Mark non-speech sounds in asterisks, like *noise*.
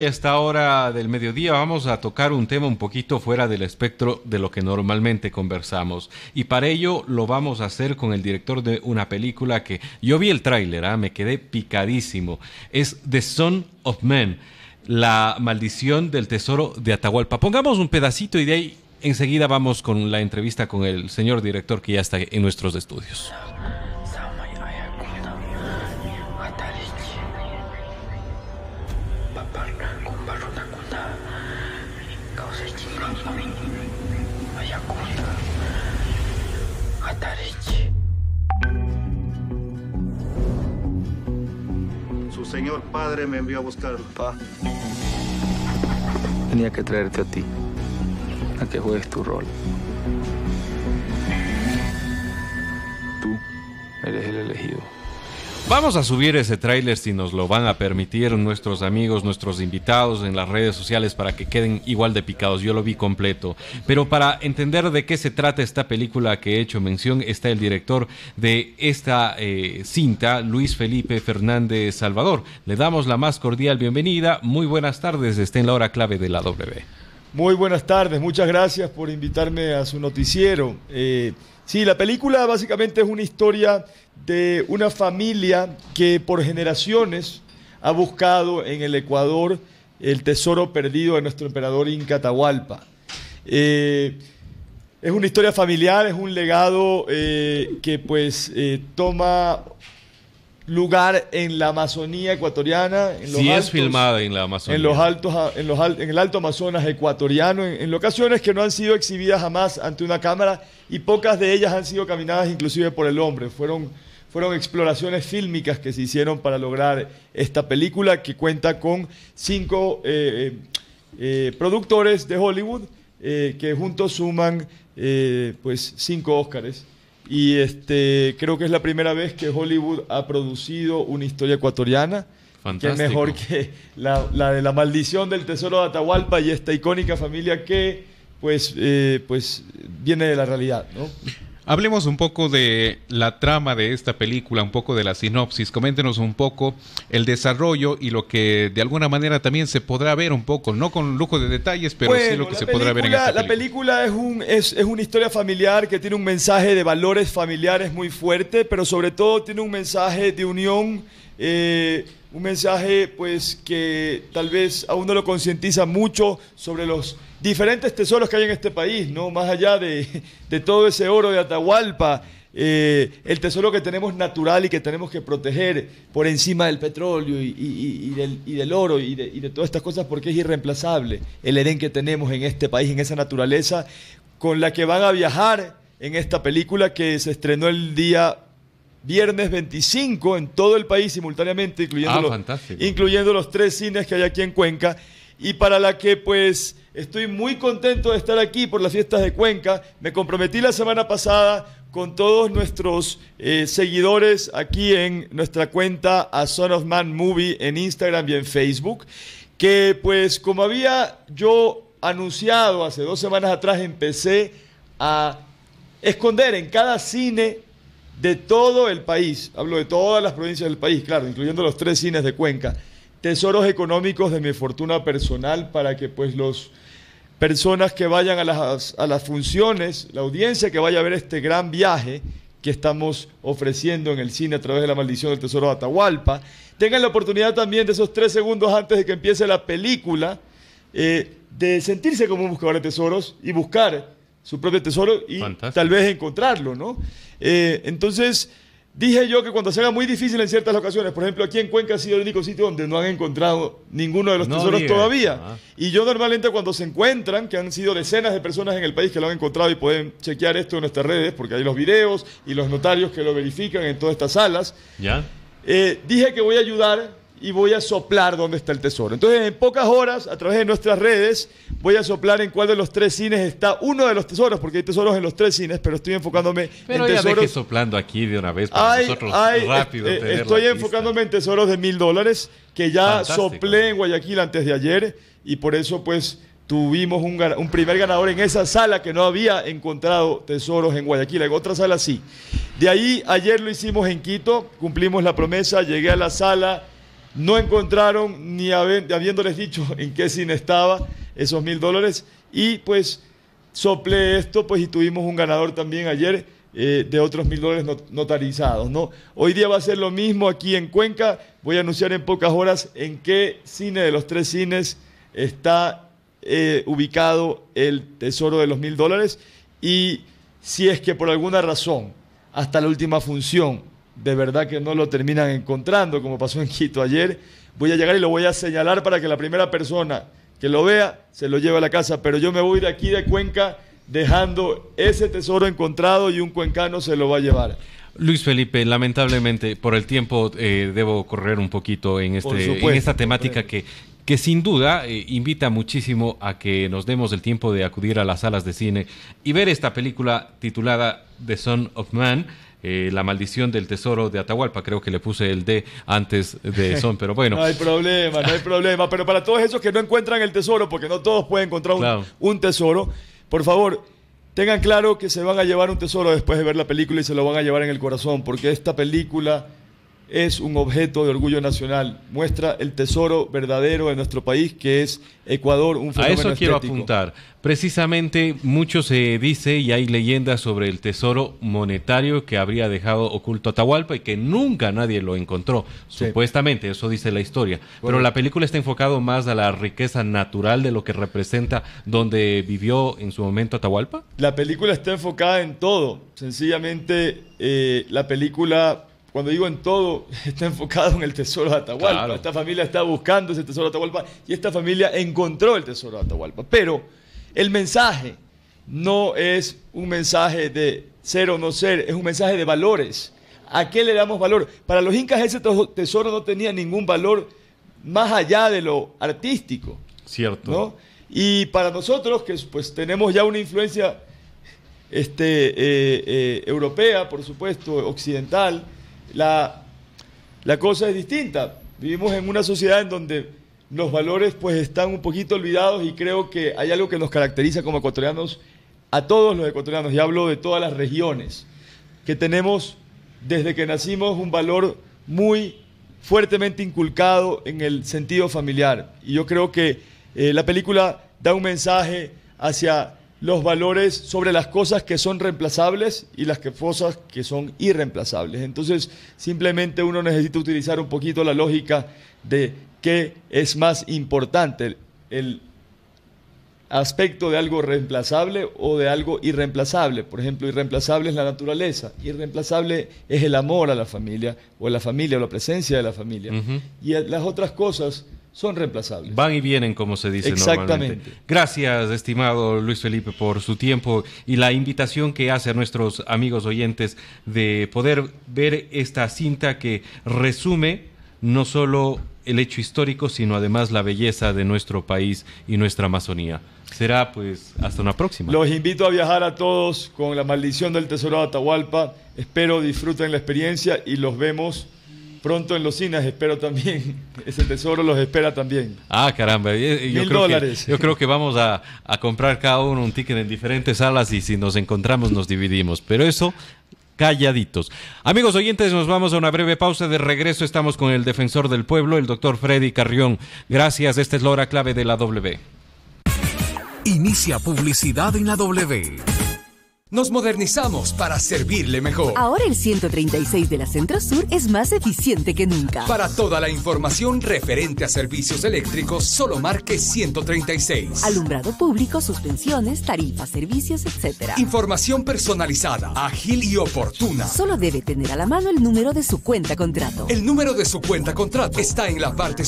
esta hora del mediodía vamos a tocar un tema un poquito fuera del espectro de lo que normalmente conversamos y para ello lo vamos a hacer con el director de una película que yo vi el tráiler, ¿ah? me quedé picadísimo. Es The Son of Man, la maldición del tesoro de Atahualpa. Pongamos un pedacito y de ahí enseguida vamos con la entrevista con el señor director que ya está en nuestros estudios. Su señor padre me envió a buscarlo. Pa, tenía que traerte a ti, a que juegues tu rol. Tú eres el elegido. Vamos a subir ese tráiler si nos lo van a permitir nuestros amigos, nuestros invitados en las redes sociales para que queden igual de picados. Yo lo vi completo. Pero para entender de qué se trata esta película que he hecho mención, está el director de esta eh, cinta, Luis Felipe Fernández Salvador. Le damos la más cordial bienvenida. Muy buenas tardes. Está en la hora clave de la W. Muy buenas tardes, muchas gracias por invitarme a su noticiero. Eh, sí, la película básicamente es una historia de una familia que por generaciones ha buscado en el Ecuador el tesoro perdido de nuestro emperador Inca Tahualpa. Eh, es una historia familiar, es un legado eh, que pues toma lugar en la Amazonía ecuatoriana. En sí es filmada en la Amazonía. En, los altos, ah, en, el Alto Amazonas ecuatoriano, en, ocasiones locaciones que no han sido exhibidas jamás ante una cámara y pocas de ellas han sido caminadas inclusive por el hombre. Fueron, fueron exploraciones fílmicas que se hicieron para lograr esta película que cuenta con cinco eh, eh, eh, productores de Hollywood que juntos suman pues cinco Óscares. Y este, creo que es la primera vez que Hollywood ha producido una historia ecuatoriana. Que es mejor que la, de la maldición del tesoro de Atahualpa y esta icónica familia que pues, eh, pues viene de la realidad. ¿no? Hablemos un poco de la trama de esta película, un poco de la sinopsis. Coméntenos un poco el desarrollo y lo que de alguna manera también se podrá ver un poco, no con lujo de detalles, pero sí lo que se podrá ver en esta película. La película es, un, es, una historia familiar que tiene un mensaje de valores familiares muy fuerte, pero sobre todo tiene un mensaje de unión. Eh, un mensaje pues que tal vez aún no lo concientiza mucho sobre los diferentes tesoros que hay en este país, ¿no? Más allá de, todo ese oro de Atahualpa, eh, el tesoro que tenemos natural y que tenemos que proteger por encima del petróleo y, del, oro y de, todas estas cosas porque es irreemplazable el Edén que tenemos en este país, en esa naturaleza con la que van a viajar en esta película que se estrenó el día viernes 25 en todo el país simultáneamente, incluyendo, ah, incluyendo los tres cines que hay aquí en Cuenca y para la que pues Estoy muy contento de estar aquí por las fiestas de Cuenca. Me comprometí la semana pasada con todos nuestros eh, seguidores aquí en nuestra cuenta a Son of Man Movie en Instagram y en Facebook, que pues como había yo anunciado hace dos semanas atrás, empecé a esconder en cada cine de todo el país, hablo de todas las provincias del país, claro, incluyendo los tres cines de Cuenca, tesoros económicos de mi fortuna personal para que pues las personas que vayan a las, a las funciones, la audiencia que vaya a ver este gran viaje que estamos ofreciendo en el cine a través de la maldición del tesoro de Atahualpa, tengan la oportunidad también de esos tres segundos antes de que empiece la película, eh, de sentirse como un buscador de tesoros y buscar su propio tesoro y tal vez encontrarlo, ¿no? Eh, entonces... Dije yo que cuando se haga muy difícil en ciertas ocasiones, por ejemplo, aquí en Cuenca ha sido el único sitio donde no han encontrado ninguno de los tesoros todavía. Ah. Y yo normalmente cuando se encuentran, que han sido decenas de personas en el país que lo han encontrado y pueden chequear esto en nuestras redes, porque hay los videos y los notarios que lo verifican en todas estas salas, ¿Ya? Eh, dije que voy a ayudar y voy a soplar dónde está el tesoro. Entonces, en pocas horas, a través de nuestras redes, voy a soplar en cuál de los tres cines está uno de los tesoros, porque hay tesoros en los tres cines, pero estoy enfocándome pero en ya soplando aquí de una vez para rápido. Eh, estoy enfocándome en tesoros de mil dólares que ya soplé en Guayaquil antes de ayer y por eso, pues. Tuvimos un, un primer ganador en esa sala que no había encontrado tesoros en Guayaquil, en otra sala sí. De ahí ayer lo hicimos en Quito, cumplimos la promesa, llegué a la sala, no encontraron, ni habiéndoles dicho *laughs* en qué cine estaba, esos mil dólares. Y pues sople esto, pues y tuvimos un ganador también ayer eh, de otros mil dólares notarizados. Hoy día va a ser lo mismo aquí en Cuenca. Voy a anunciar en pocas horas en qué cine de los tres cines está eh, ubicado el tesoro de los mil dólares. Y si es que por alguna razón, hasta la última función, de verdad que no lo terminan encontrando, como pasó en Quito ayer, voy a llegar y lo voy a señalar para que la primera persona que lo vea se lo lleve a la casa. Pero yo me voy de aquí de Cuenca dejando ese tesoro encontrado y un cuencano se lo va a llevar. Luis Felipe, lamentablemente por el tiempo eh, debo correr un poquito en, este, esta temática que, que sin duda eh, invita muchísimo a que nos demos el tiempo de acudir a las salas de cine y ver esta película titulada The Son of Man eh, la maldición del tesoro de Atahualpa. Creo que le puse el D antes de *laughs* Son, pero bueno. no hay problema, no hay problema. Pero para todos esos que no encuentran el tesoro, porque no todos pueden encontrar un tesoro, por favor, tengan claro que se van a llevar un tesoro después de ver la película y se lo van a llevar en el corazón, porque esta película es un objeto de orgullo nacional. Muestra el tesoro verdadero de nuestro país, que es Ecuador, un fenómeno A eso quiero apuntar. Precisamente, mucho se dice y hay leyendas sobre el tesoro monetario que habría dejado oculto Atahualpa y que nunca nadie lo encontró. Supuestamente, eso dice la historia. Pero la película está enfocada más a la riqueza natural de lo que representa donde vivió en su momento Atahualpa. La película está enfocada en todo. Sencillamente, eh, la película cuando digo en todo, *laughs* está enfocado en el tesoro de Atahualpa. Esta familia está buscando ese tesoro de Atahualpa y esta familia encontró el tesoro de Atahualpa. Pero el mensaje no es un mensaje de ser o no ser, es un mensaje de valores. ¿A qué le damos valor? Para los incas ese tesoro no tenía ningún valor más allá de lo artístico. Cierto. Y para nosotros, que pues tenemos ya una influencia este, eh, eh, europea, por supuesto, occidental, la, la cosa es distinta. Vivimos en una sociedad en donde los valores pues están un poquito olvidados y creo que hay algo que nos caracteriza como ecuatorianos, a todos los ecuatorianos, y hablo de todas las regiones, que tenemos desde que nacimos un valor muy fuertemente inculcado en el sentido familiar. Y yo creo que eh, la película da un mensaje hacia los valores sobre las cosas que son reemplazables y las que, cosas que son irreemplazables. Entonces, simplemente uno necesita utilizar un poquito la lógica de qué es más importante, el aspecto de algo reemplazable o de algo irreemplazable. Por ejemplo, irreemplazable es la naturaleza, irreemplazable es el amor a la familia o la familia o la presencia de la familia. Y las otras cosas son reemplazables. Van y vienen, como se dice Exactamente. Gracias, estimado Luis Felipe, por su tiempo y la invitación que hace a nuestros amigos oyentes de poder ver esta cinta que resume no solo el hecho histórico, sino además la belleza de nuestro país y nuestra Amazonía. Será pues hasta una próxima. Los invito a viajar a todos con la maldición del Tesoro de Atahualpa. Espero disfruten la experiencia y los vemos Pronto en los cines espero también, *laughs* ese tesoro los espera también. Ah, caramba, yo, creo dólares. Que, yo creo que vamos a, a, comprar cada uno un ticket en diferentes salas y si nos encontramos nos dividimos, pero eso calladitos. Amigos oyentes, nos vamos a una breve pausa. De regreso estamos con el defensor del pueblo, el doctor Freddy Carrión. Gracias, esta es la hora clave de la W. Inicia publicidad en la W. Nos modernizamos para servirle mejor. Ahora el 136 de la Centro Sur es más eficiente que nunca. Para toda la información referente a servicios eléctricos, solo marque 136. Alumbrado público, suspensiones, tarifas, servicios, etc. Información personalizada, ágil y oportuna. Solo debe tener a la mano el número de su cuenta contrato. El número de su cuenta contrato está en la parte superior.